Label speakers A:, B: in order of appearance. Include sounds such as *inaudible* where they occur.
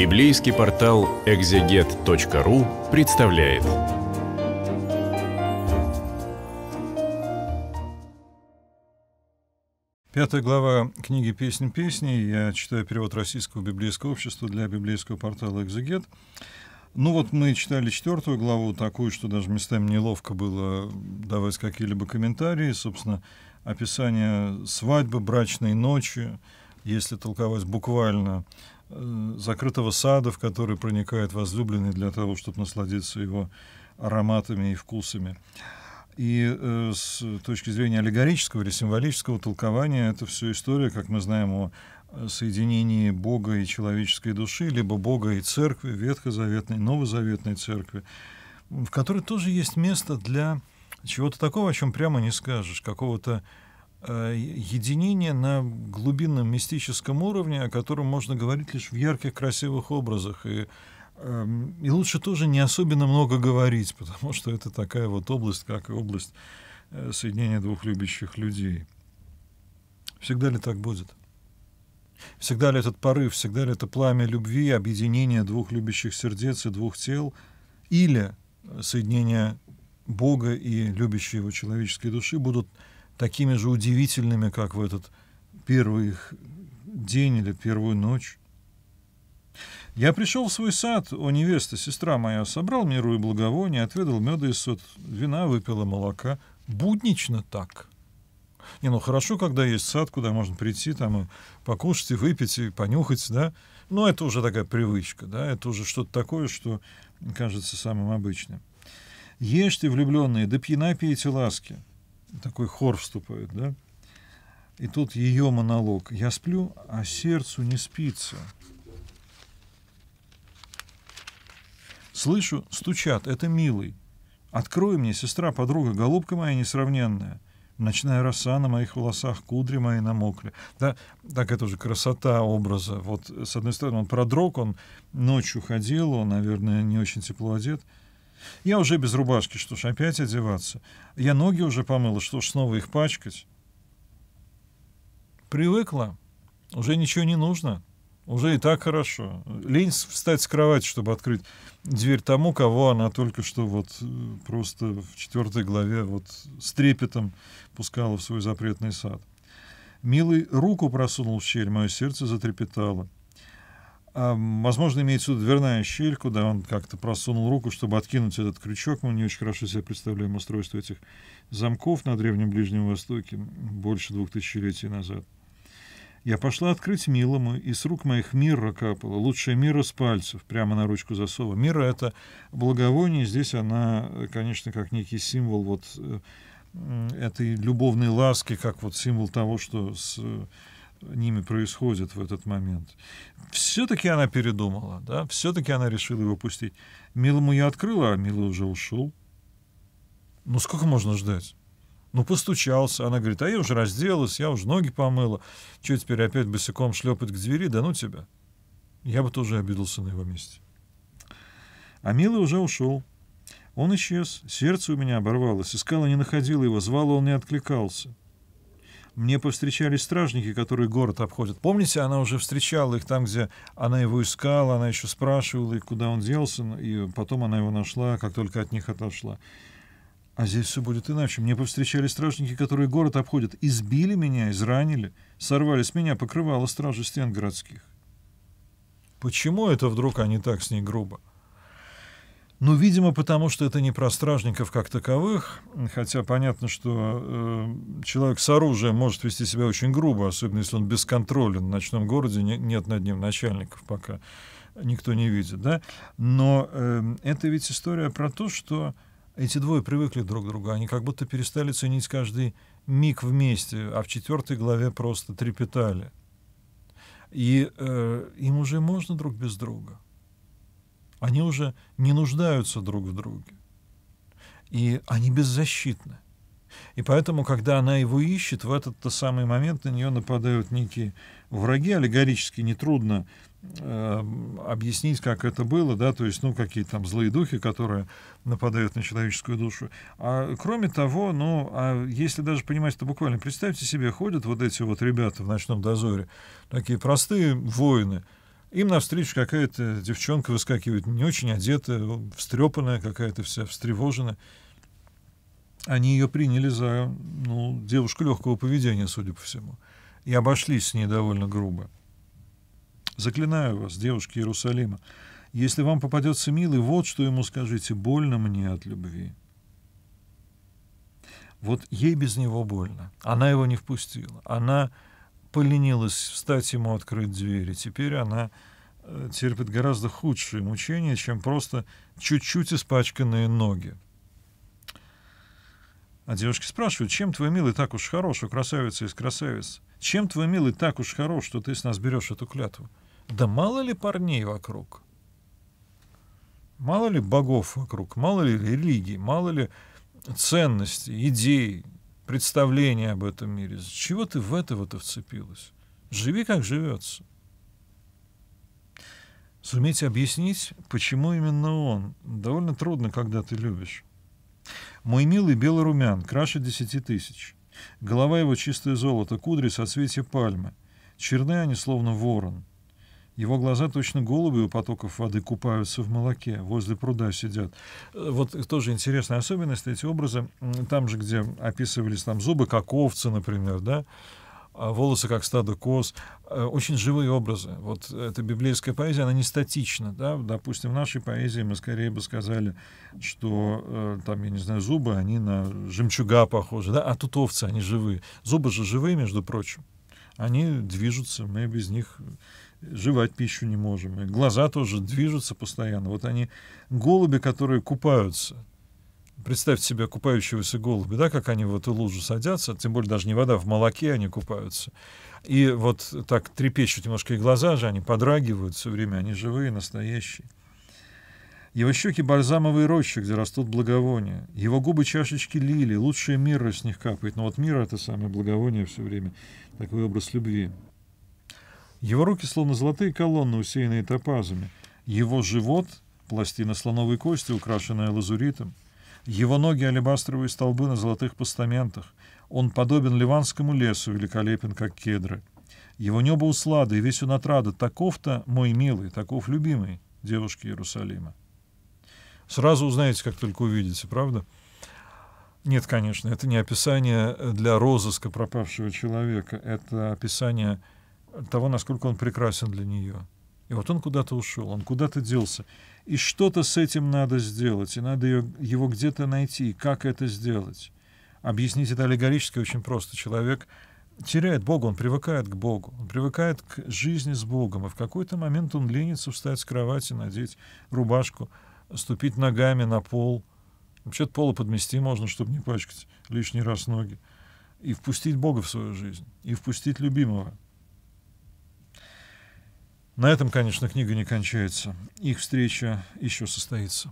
A: Библейский портал экзегет.ру представляет. Пятая глава книги «Песнь песней». Я читаю перевод Российского библейского общества для библейского портала «Экзегет». Ну вот мы читали четвертую главу, такую, что даже местами неловко было давать какие-либо комментарии. Собственно, описание свадьбы, брачной ночи, если толковать буквально, Э, закрытого сада, в который проникает возлюбленный для того, чтобы насладиться его ароматами и вкусами. И э, с точки зрения аллегорического или символического толкования, это все история, как мы знаем, о э, соединении Бога и человеческой души, либо Бога и церкви, ветхозаветной, новозаветной церкви, в которой тоже есть место для чего-то такого, о чем прямо не скажешь, какого-то э, Э, единение на глубинном мистическом уровне, о котором можно говорить лишь в ярких, красивых образах. И, эм, и лучше тоже не особенно много говорить, *laughs* потому что это такая вот область, как и область э, соединения двух любящих людей. Всегда ли так будет? Всегда ли этот порыв, всегда ли это пламя любви, объединение двух любящих сердец и двух тел, или э, соединение Бога и любящей его человеческой души будут такими же удивительными, как в этот первый их день или первую ночь. Я пришел в свой сад, о невеста, сестра моя, собрал миру и благовоние, отведал меда и сот, вина выпила молока. Буднично так. Не, ну хорошо, когда есть сад, куда можно прийти, там и покушать, и выпить, и понюхать, да. Но это уже такая привычка, да, это уже что-то такое, что кажется самым обычным. Ешьте, влюбленные, да пьяна пейте ласки такой хор вступает, да? И тут ее монолог. Я сплю, а сердцу не спится. Слышу, стучат, это милый. Открой мне, сестра, подруга, голубка моя несравненная. Ночная роса на моих волосах, кудри мои намокли. Да, так это уже красота образа. Вот, с одной стороны, он продрог, он ночью ходил, он, наверное, не очень тепло одет. Я уже без рубашки, что ж, опять одеваться. Я ноги уже помыла, что ж, снова их пачкать. Привыкла. Уже ничего не нужно. Уже и так хорошо. Лень встать с кровати, чтобы открыть дверь тому, кого она только что вот э, просто в четвертой главе вот с трепетом пускала в свой запретный сад. Милый руку просунул в щель, мое сердце затрепетало. А, возможно, имеется дверная щель, куда он как-то просунул руку, чтобы откинуть этот крючок. Мы не очень хорошо себе представляем устройство этих замков на Древнем Ближнем Востоке больше двух тысячелетий назад. Я пошла открыть Милому, и с рук моих мира капала, лучшая мира с пальцев, прямо на ручку засова. Мира — это благовоние, здесь она, конечно, как некий символ вот э, этой любовной ласки, как вот символ того, что с э, ними происходит в этот момент. Все-таки она передумала, да, все-таки она решила его пустить. Милому я открыла, а Мила уже ушел. Ну сколько можно ждать? Ну, постучался. Она говорит, а я уже разделась, я уже ноги помыла. Че теперь опять босиком шлепать к двери? Да ну тебя. Я бы тоже обиделся на его месте. А Мила уже ушел. Он исчез. Сердце у меня оборвалось. Искала, не находила его. Звала, он не откликался мне повстречались стражники, которые город обходят. Помните, она уже встречала их там, где она его искала, она еще спрашивала их, куда он делся, и потом она его нашла, как только от них отошла. А здесь все будет иначе. Мне повстречались стражники, которые город обходят. Избили меня, изранили, сорвали с меня покрывало стражи стен городских. Почему это вдруг они так с ней грубо? Ну, видимо, потому что это не про стражников как таковых, хотя понятно, что э, человек с оружием может вести себя очень грубо, особенно если он бесконтролен в ночном городе, не, нет над ним начальников пока, никто не видит, да. Но э, это ведь история про то, что эти двое привыкли друг к другу, они как будто перестали ценить каждый миг вместе, а в четвертой главе просто трепетали. И э, им уже можно друг без друга. Они уже не нуждаются друг в друге. И они беззащитны. И поэтому, когда она его ищет, в этот самый момент на нее нападают некие враги. Аллегорически нетрудно э, объяснить, как это было, да, то есть, ну, какие там злые духи, которые нападают на человеческую душу. А кроме того, ну, а если даже понимать это буквально, представьте себе, ходят вот эти вот ребята в ночном дозоре, такие простые воины, им навстречу какая-то девчонка выскакивает, не очень одетая, встрепанная какая-то вся, встревоженная. Они ее приняли за ну, девушку легкого поведения, судя по всему, и обошлись с ней довольно грубо. Заклинаю вас, девушки Иерусалима, если вам попадется милый, вот что ему скажите, больно мне от любви. Вот ей без него больно. Она его не впустила. Она поленилась встать ему открыть дверь, и теперь она э, терпит гораздо худшие мучения, чем просто чуть-чуть испачканные ноги. А девушки спрашивают, чем твой милый так уж хорош, у красавицы из красавиц? Чем твой милый так уж хорош, что ты с нас берешь эту клятву? Да мало ли парней вокруг? Мало ли богов вокруг, мало ли религий, мало ли ценностей, идей, представление об этом мире. Чего ты в этого-то вцепилась? Живи, как живется. Суметь объяснить, почему именно он, довольно трудно, когда ты любишь. Мой милый белый румян, краше десяти тысяч. Голова его чистое золото, кудри соцветия пальмы. черные они, словно ворон. Его глаза точно голуби у потоков воды купаются в молоке, возле пруда сидят. Э, вот тоже интересная особенность эти образы. Там же, где описывались там зубы, как овцы, например, да, а волосы как стадо коз, э, очень живые образы. Вот эта библейская поэзия, она не статична. Да? Допустим, в нашей поэзии мы скорее бы сказали, что э, там, я не знаю, зубы, они на жемчуга похожи, да? а тут овцы, они живые. Зубы же живые, между прочим. Они движутся, мы без них жевать пищу не можем. И глаза тоже движутся постоянно. Вот они, голуби, которые купаются. Представьте себе купающегося голуби, да, как они в эту лужу садятся, тем более даже не вода, в молоке они купаются. И вот так трепещут немножко и глаза же, они подрагивают все время, они живые, настоящие. Его щеки — бальзамовые рощи, где растут благовония. Его губы — чашечки лили, лучшая мира с них капает. Но вот мира — это самое благовоние все время, такой образ любви. Его руки словно золотые колонны, усеянные топазами. Его живот — пластина слоновой кости, украшенная лазуритом. Его ноги — алебастровые столбы на золотых постаментах. Он подобен ливанскому лесу, великолепен, как кедры. Его небо услада и весь он отрада. Таков-то мой милый, таков любимый, девушки Иерусалима. Сразу узнаете, как только увидите, правда? Нет, конечно, это не описание для розыска пропавшего человека. Это описание того, насколько он прекрасен для нее. И вот он куда-то ушел, он куда-то делся. И что-то с этим надо сделать, и надо ее, его где-то найти. как это сделать? Объяснить это аллегорически очень просто. Человек теряет Бога, он привыкает к Богу, он привыкает к жизни с Богом, и в какой-то момент он ленится встать с кровати, надеть рубашку, ступить ногами на пол. Вообще-то пола подмести можно, чтобы не пачкать лишний раз ноги. И впустить Бога в свою жизнь, и впустить любимого — на этом, конечно, книга не кончается. Их встреча еще состоится.